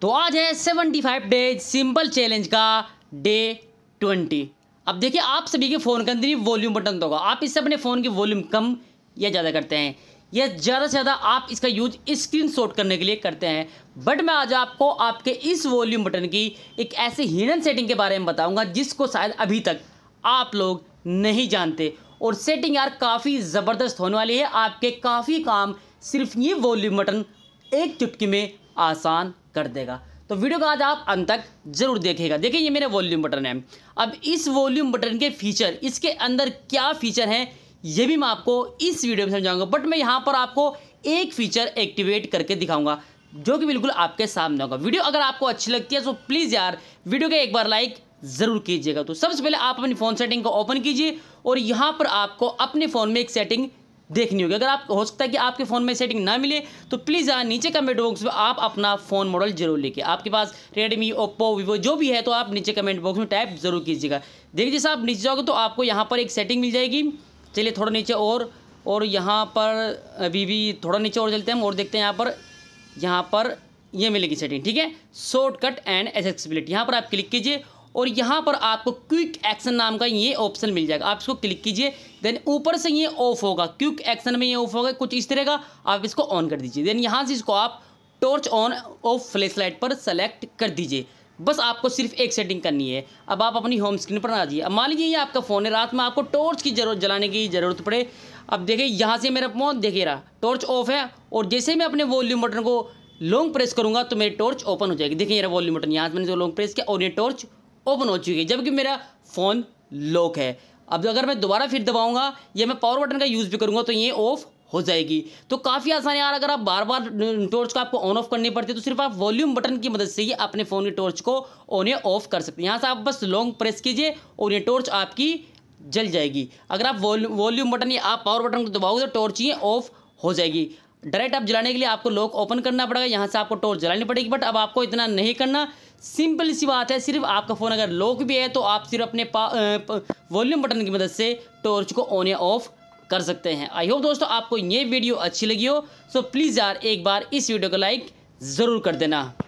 तो आज है seventy five days simple challenge का डे ट्वेंटी अब देखिए आप सभी के फ़ोन के अंदर ही वॉल्यूम बटन तो होगा आप इससे अपने फ़ोन की वॉल्यूम कम या ज़्यादा करते हैं या ज़्यादा से ज़्यादा आप इसका यूज स्क्रीन शॉट करने के लिए करते हैं बट मैं आज आपको आपके इस वॉल्यूम बटन की एक ऐसे हिडन सेटिंग के बारे में बताऊँगा जिसको शायद अभी तक आप लोग नहीं जानते और सेटिंग यार काफ़ी ज़बरदस्त होने वाली है आपके काफ़ी काम सिर्फ ये वॉल्यूम बटन एक चुटकी में आसान कर देगा तो वीडियो का आज आप अंत तक जरूर देखेगा देखिए ये मेरा वॉल्यूम बटन है अब इस वॉल्यूम बटन के फीचर इसके अंदर क्या फीचर हैं ये भी मैं आपको इस वीडियो में समझाऊंगा बट मैं यहाँ पर आपको एक फीचर एक्टिवेट करके दिखाऊंगा जो कि बिल्कुल आपके सामने होगा वीडियो अगर आपको अच्छी लगती है तो प्लीज़ यार वीडियो के एक बार लाइक ज़रूर कीजिएगा तो सबसे पहले आप अपनी फ़ोन सेटिंग को ओपन कीजिए और यहाँ पर आपको अपने फ़ोन में एक सेटिंग देखनी होगी अगर आप हो सकता है कि आपके फ़ोन में सेटिंग ना मिले तो प्लीज़ नीचे कमेंट बॉक्स में आप अपना फ़ोन मॉडल जरूर लेके आपके पास रेडमी ओप्पो वीवो जो भी है तो आप नीचे कमेंट बॉक्स में टाइप ज़रूर कीजिएगा देखिए जैसे आप नीचे जाओगे तो आपको यहाँ पर एक सेटिंग मिल जाएगी चलिए थोड़ा नीचे और और यहाँ पर अभी भी थोड़ा नीचे और चलते हैं और देखते हैं यहाँ पर यहाँ पर ये मिलेगी सेटिंग ठीक है शॉर्टकट एंड एक्सेसिबिलिटी यहाँ पर आप क्लिक कीजिए और यहाँ पर आपको क्विक एक्शन नाम का ये ऑप्शन मिल जाएगा आप इसको क्लिक कीजिए देन ऊपर से ये ऑफ होगा क्विक एक्शन में ये ऑफ होगा कुछ इस तरह का आप इसको ऑन कर दीजिए देन यहाँ से इसको आप torch on off flash light पर सेलेक्ट कर दीजिए बस आपको सिर्फ एक सेटिंग करनी है अब आप अपनी होम स्क्रीन पर आ जाइए अब मान लीजिए ये आपका फ़ोन है रात में आपको टॉर्च की जरूरत जलाने की ज़रूरत पड़े अब देखिए यहाँ से मेरा फोन देखे रहा टॉर्च ऑफ है और जैसे मैं अपने वॉल्यूम बटन को लॉन्ग प्रेस करूँगा तो मेरी टॉर्च ओपन हो जाएगी देखिए मेरा वॉल्यूम बटन यहाँ से मैंने जो लॉन्ग प्रेस किया और ये टॉर्च ओपन हो चुकी है जबकि मेरा फ़ोन लॉक है अब अगर मैं दोबारा फिर दबाऊंगा या मैं पावर बटन का यूज़ भी करूँगा तो ये ऑफ हो जाएगी तो काफ़ी आसान यार अगर आप बार बार टॉर्च को आपको ऑन ऑफ करनी पड़ती है तो सिर्फ आप वॉल्यूम बटन की मदद से ही अपने फ़ोन की टॉर्च को ऑन या ऑफ कर सकते हैं यहाँ से आप बस लॉन्ग प्रेस कीजिए और ये टॉर्च आपकी जल जाएगी अगर आप वॉल्यूम बटन या आप पावर बटन को दबाओगे तो टॉर्च ये ऑफ हो जाएगी डायरेक्ट आप जलाने के लिए आपको लॉक ओपन करना पड़ेगा यहाँ से आपको टॉर्च जलानी पड़ेगी बट अब आपको इतना नहीं करना सिंपल सी बात है सिर्फ आपका फ़ोन अगर लॉक भी है तो आप सिर्फ अपने वॉल्यूम बटन की मदद से टॉर्च को ऑन या ऑफ कर सकते हैं आई होप दोस्तों आपको ये वीडियो अच्छी लगी हो सो प्लीज़ यार एक बार इस वीडियो को लाइक ज़रूर कर देना